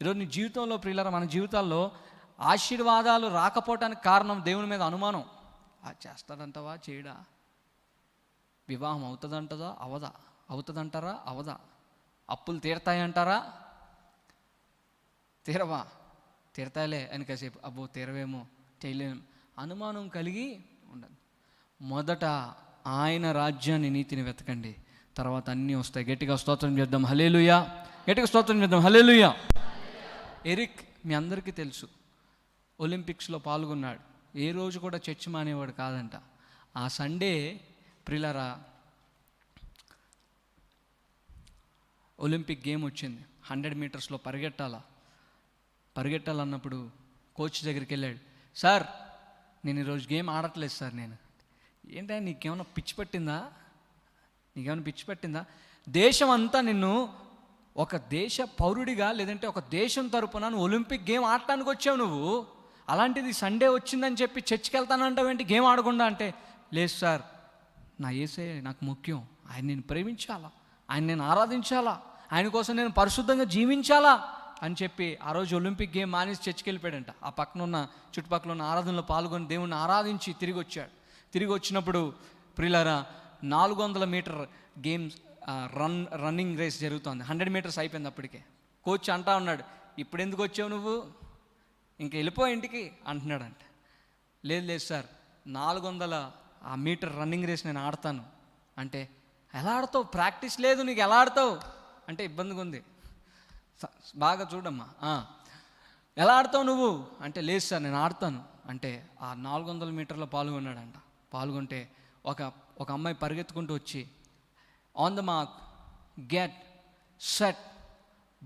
ఈరోజు నీ జీవితంలో ప్రియులరా మన జీవితాల్లో ఆశీర్వాదాలు రాకపోవటానికి కారణం దేవుని మీద అనుమానం ఆ చేస్తాడంటవా చేయడా వివాహం అవుతుందంటదా అవదా అవుతుందంటారా అవదా అప్పులు తీరతాయంటారా తీరవా తీరతాయలే అని కాసేపు అబ్బో తీరవేమో చేయలేము అనుమానం కలిగి ఉండదు మొదట ఆయన రాజ్యాన్ని నీతిని వెతకండి తర్వాత అన్నీ వస్తాయి గట్టిగా స్తోత్రం చేద్దాం హలేలుయా గట్టిగా స్తోత్రం చేద్దాం హలేలుయా ఎరిక్ మీ అందరికీ తెలుసు ఒలింపిక్స్లో పాల్గొన్నాడు ఏ రోజు కూడా చర్చి మానేవాడు కాదంట ఆ సండే ప్రిలరా ఒలింపిక్ గేమ్ వచ్చింది హండ్రెడ్ మీటర్స్లో పరిగెట్టాలా పరిగెట్టాలన్నప్పుడు కోచ్ దగ్గరికి వెళ్ళాడు సార్ నేను ఈరోజు గేమ్ ఆడట్లేదు సార్ నేను ఏంటంటే నీకేమైనా పిచ్చి పట్టిందా నీకేమైనా పిచ్చి పట్టిందా దేశం అంతా నిన్ను ఒక దేశ పౌరుడిగా లేదంటే ఒక దేశం తరపున నువ్వు ఒలింపిక్ గేమ్ ఆడటానికి వచ్చావు నువ్వు అలాంటిది సండే వచ్చిందని చెప్పి చర్చికి వెళ్తానంటావు ఏంటి గేమ్ ఆడకుండా అంటే లేదు సార్ నా ఏసే నాకు ముఖ్యం ఆయన నేను ప్రేమించాలా ఆయన నేను ఆరాధించాలా ఆయన కోసం నేను పరిశుద్ధంగా జీవించాలా అని చెప్పి ఆ రోజు ఒలింపిక్ గేమ్ మానేసి చర్చికి వెళ్ళిపోయాడంట ఆ పక్కన ఉన్న చుట్టుపక్కల ఉన్న ఆరాధనలో పాల్గొని దేవుణ్ణి ఆరాధించి తిరిగి వచ్చాడు తిరిగి వచ్చినప్పుడు ప్రిలరా నాలుగు వందల metre games run running race జరుగుతుంది హండ్రెడ్ మీటర్స్ అయిపోయింది అప్పటికే కోచ్ అంటా ఉన్నాడు ఇప్పుడు ఎందుకు వచ్చావు నువ్వు ఇంక వెళ్ళిపో ఇంటికి అంటున్నాడంట లేదు లేదు సార్ నాలుగు వందల ఆ మీటర్ రన్నింగ్ రేస్ నేను ఆడతాను అంటే ఎలా ఆడతావు ప్రాక్టీస్ లేదు నీకు ఎలా ఆడతావు అంటే ఇబ్బందిగా ఉంది బాగా చూడమ్మా ఎలా ఆడతావు నువ్వు అంటే లేదు సార్ నేను ఆడతాను అంటే ఆ నాలుగు వందల మీటర్లో పాల్గొన్నాడంట పాల్గొంటే ఒక ఒక అమ్మాయి పరిగెత్తుకుంటూ వచ్చి on the mark get set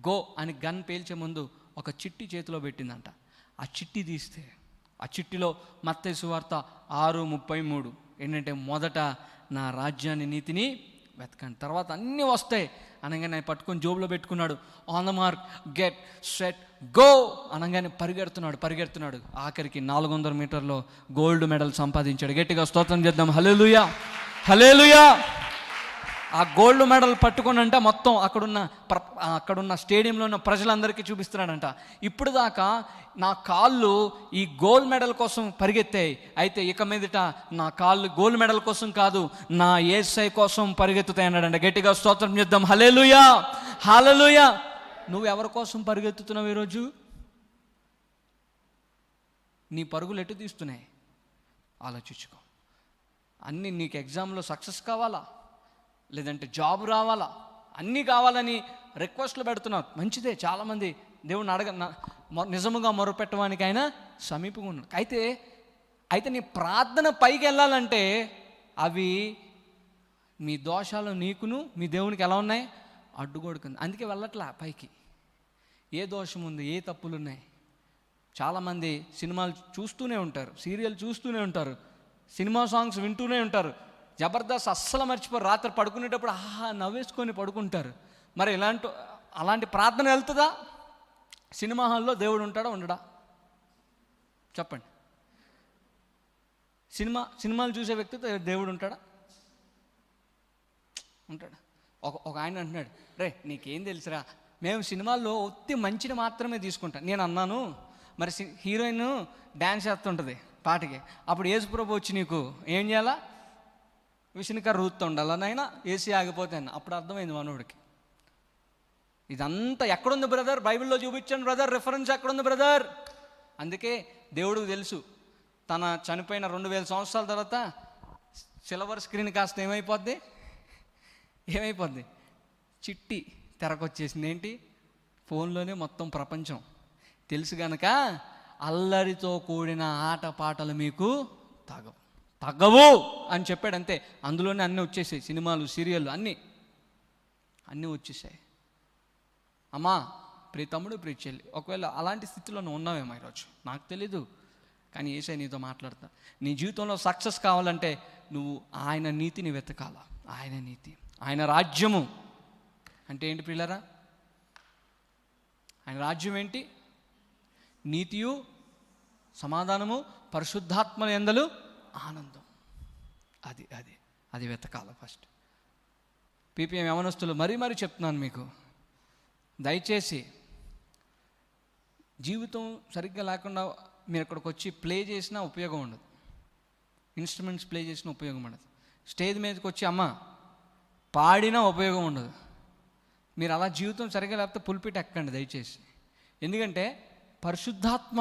go అని గన్ పేల్చే ముందు ఒక చిట్టి చేతిలో పెట్టిందంట ఆ చిట్టి తీస్తే ఆ చిట్టిలో మత్తే సువార్త ఆరు ముప్పై మూడు ఏంటంటే మొదట నా రాజ్యాన్ని నీతిని వెతకండి తర్వాత అన్నీ వస్తాయి అనగానే పట్టుకొని జోబులో పెట్టుకున్నాడు on the mark get set go అనగానే పరిగెడుతున్నాడు పరిగెడుతున్నాడు ఆఖరికి నాలుగు వందల మీటర్లో గోల్డ్ మెడల్ సంపాదించాడు గట్టిగా స్తోత్రం చేద్దాం హలేలుయా హలేలుయా ఆ గోల్డ్ మెడల్ పట్టుకునంట మొత్తం అక్కడున్న ప్ర అక్కడున్న స్టేడియంలో ఉన్న ప్రజలందరికీ చూపిస్తున్నాడంట ఇప్పుడు దాకా నా కాళ్ళు ఈ గోల్డ్ మెడల్ కోసం పరిగెత్తాయి అయితే ఇక మీదట నా కాళ్ళు గోల్డ్ మెడల్ కోసం కాదు నా ఏసై కోసం పరిగెత్తుతాయి అన్నాడంట గట్టిగా స్తోత్రం చేద్దాం హలేలుయా హలలుయా నువ్వు ఎవరి కోసం పరిగెత్తుతున్నావు ఈరోజు నీ పరుగులు ఎటు తీస్తున్నాయి ఆలోచించుకో అన్నీ నీకు ఎగ్జామ్లో సక్సెస్ కావాలా లేదంటే జాబ్ రావాలా అన్నీ కావాలని రిక్వెస్ట్లు పెడుతున్నారు మంచిదే చాలామంది దేవుణ్ణి అడగ నిజముగా మొరపెట్టడానికి సమీపంగా ఉన్నాడు అయితే అయితే నీ ప్రార్థన పైకి వెళ్ళాలంటే అవి మీ దోషాలు నీకును మీ దేవునికి ఎలా ఉన్నాయి అడ్డుగొడుకుంది అందుకే వెళ్ళట్లా పైకి ఏ దోషం ఉంది ఏ తప్పులు ఉన్నాయి చాలామంది సినిమాలు చూస్తూనే ఉంటారు సీరియల్ చూస్తూనే ఉంటారు సినిమా సాంగ్స్ వింటూనే ఉంటారు జబర్దస్త్ అస్సలు మర్చిపోరు రాత్రి పడుకునేటప్పుడు ఆహా నవ్వేసుకొని పడుకుంటారు మరి ఇలాంటి అలాంటి ప్రార్థన వెళ్తుందా సినిమా హాల్లో దేవుడు ఉంటాడా ఉండడా చెప్పండి సినిమా సినిమాలు చూసే వ్యక్తి దేవుడు ఉంటాడా ఉంటాడా ఒక ఒక ఆయన అంటున్నాడు రే నీకేం తెలుసురా మేము సినిమాల్లో ఒత్తి మంచిని మాత్రమే తీసుకుంటాం నేను అన్నాను మరి హీరోయిన్ డ్యాన్స్ చేస్తుంటుంది పాటకి అప్పుడు ఏసుప్రభు వచ్చి నీకు ఏం చేయాలా విషనికర్ర రూత్తు ఉండాలి నాయన ఏసీ ఆగిపోతే అప్పుడు అర్థమైంది మనోడికి ఇదంతా ఎక్కడుంది బ్రదర్ బైబిల్లో చూపించండి బ్రదర్ రిఫరెన్స్ ఎక్కడుంది బ్రదర్ అందుకే దేవుడికి తెలుసు తన చనిపోయిన రెండు వేల సంవత్సరాల తర్వాత సిల్వర్ స్క్రీన్ కాస్త ఏమైపోద్ది ఏమైపోద్ది చిట్టి తెరకొచ్చేసింది ఏంటి ఫోన్లోనే మొత్తం ప్రపంచం తెలుసు గనక అల్లరితో కూడిన ఆటపాటలు మీకు తాగవు తగ్గవు అని చెప్పాడు అంతే అందులోనే అన్నీ వచ్చేసాయి సినిమాలు సీరియల్ అన్నీ అన్నీ వచ్చేసాయి అమ్మా ప్రియ తమ్ముడు ప్రియ చెల్లి ఒకవేళ అలాంటి స్థితిలో నువ్వు ఉన్నావేమో ఈరోజు నాకు తెలీదు కానీ ఏసై నీతో మాట్లాడతా నీ జీవితంలో సక్సెస్ కావాలంటే నువ్వు ఆయన నీతిని వెతకాల ఆయన నీతి ఆయన రాజ్యము అంటే ఏంటి పిల్లరా ఆయన రాజ్యం ఏంటి నీతియు సమాధానము పరిశుద్ధాత్మ ఎందలు ఆనందం అది అది అది వెతకాల ఫస్ట్ పీపీఎం యవనస్తులు మరీ మరీ చెప్తున్నాను మీకు దయచేసి జీవితం సరిగ్గా లేకుండా మీరు ఇక్కడికి వచ్చి ప్లే చేసినా ఉపయోగం ఉండదు ఇన్స్ట్రుమెంట్స్ ప్లే చేసినా ఉపయోగం ఉండదు స్టేజ్ మీదకి వచ్చి అమ్మ పాడినా ఉపయోగం ఉండదు మీరు అలా జీవితం సరిగ్గా లేకపోతే పుల్పిట్ ఎక్కండి దయచేసి ఎందుకంటే పరిశుద్ధాత్మ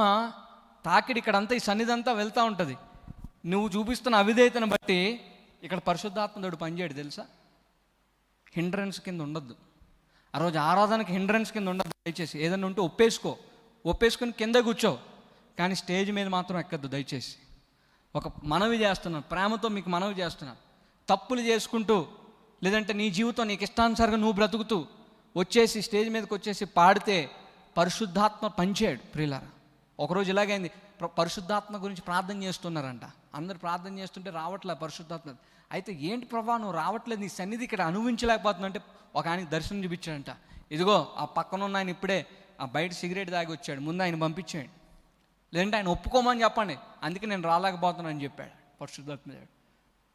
తాకిడి ఇక్కడంతా ఈ సన్నిధంతా వెళ్తూ ఉంటుంది నువ్వు చూపిస్తున్న అవిధేయతను బట్టి ఇక్కడ పరిశుద్ధాత్మదేవుడు పనిచేయడు తెలుసా హిండ్రెన్స్ కింద ఉండద్దు ఆ రోజు ఆరాధనకి హిండ్రెన్స్ కింద ఉండద్దు దయచేసి ఏదైనా ఉంటే ఒప్పేసుకో ఒప్పేసుకొని కింద కూర్చో కానీ స్టేజ్ మీద మాత్రం ఎక్కద్దు దయచేసి ఒక మనవి చేస్తున్నాను ప్రేమతో మీకు మనవి చేస్తున్నాను తప్పులు చేసుకుంటూ లేదంటే నీ జీవితం నీకు ఇష్టానుసారిగా నువ్వు బ్రతుకుతూ వచ్చేసి స్టేజ్ మీదకి వచ్చేసి పాడితే పరిశుద్ధాత్మ పనిచేయడు ప్రియుల ఒకరోజు ఇలాగైంది పరిశుద్ధాత్మ గురించి ప్రార్థన చేస్తున్నారంట అందరు ప్రార్థన చేస్తుంటే రావట్లే పరిశుద్ధాత్మ అయితే ఏంటి ప్రభా నువ్వు రావట్లేదు నీ సన్నిధి ఇక్కడ అనుభవించలేకపోతుందంటే అంటే ఒక ఆయన దర్శనం చూపించాడంట ఇదిగో ఆ పక్కన ఉన్న ఆయన ఇప్పుడే ఆ బయట సిగరెట్ దాగి వచ్చాడు ముందు ఆయన పంపించేయండి లేదంటే ఆయన ఒప్పుకోమని చెప్పండి అందుకే నేను రాలేకపోతున్నాను చెప్పాడు పరిశుద్ధాత్మ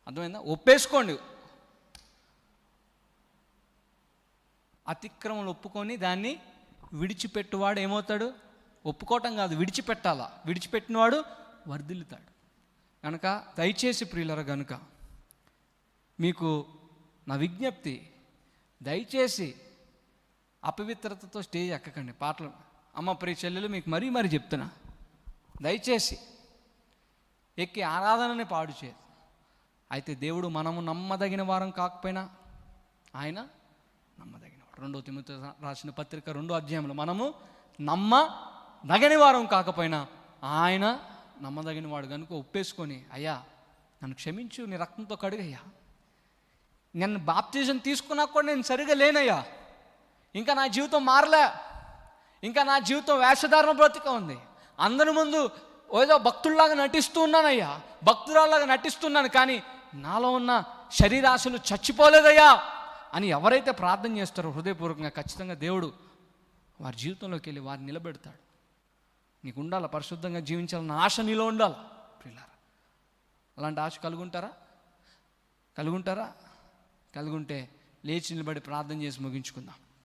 అర్థమైందా ఒప్పేసుకోండి అతిక్రమలు ఒప్పుకొని దాన్ని విడిచిపెట్టువాడు ఏమవుతాడు ఒప్పుకోవటం కాదు విడిచిపెట్టాలా విడిచిపెట్టినవాడు వర్ధిల్లుతాడు కనుక దయచేసి ప్రియులర గనుక మీకు నా విజ్ఞప్తి దయచేసి అపవిత్రతతో స్టేజ్ ఎక్కకండి పాటలు అమ్మ ప్రియ చెల్లెలు మీకు మరీ మరీ చెప్తున్నా దయచేసి ఎక్కి ఆరాధనని పాడు చేయదు అయితే దేవుడు మనము నమ్మదగిన వారం కాకపోయినా ఆయన నమ్మదగిన వాడు రెండో తిమ్మతి రాసిన పత్రిక రెండో అధ్యాయంలో మనము నమ్మ నగని వారం కాకపోయినా ఆయన నమ్మదగిన వాడు కనుక ఒప్పేసుకొని అయ్యా నన్ను క్షమించు నీ రక్తంతో కడుగయ్యా నన్ను బాప్తిజం తీసుకున్నా కూడా నేను సరిగా లేనయ్యా ఇంకా నా జీవితం మారలే ఇంకా నా జీవితం వేషధారణ బ్రతిక ఉంది అందరి ముందు ఏదో భక్తుల్లాగా నటిస్తూ ఉన్నానయ్యా భక్తురాల్లాగా నటిస్తున్నాను కానీ నాలో ఉన్న శరీరాశలు చచ్చిపోలేదయ్యా అని ఎవరైతే ప్రార్థన చేస్తారో హృదయపూర్వకంగా ఖచ్చితంగా దేవుడు వారి జీవితంలోకి వెళ్ళి వారిని నిలబెడతాడు నీకు ఉండాలి పరిశుద్ధంగా జీవించాలన్న ఆశ నీలో ఉండాలి పిల్లారా అలాంటి ఆశ కలుగుంటారా కలుగుంటారా కలుగుంటే లేచి నిలబడి ప్రార్థన చేసి ముగించుకుందాం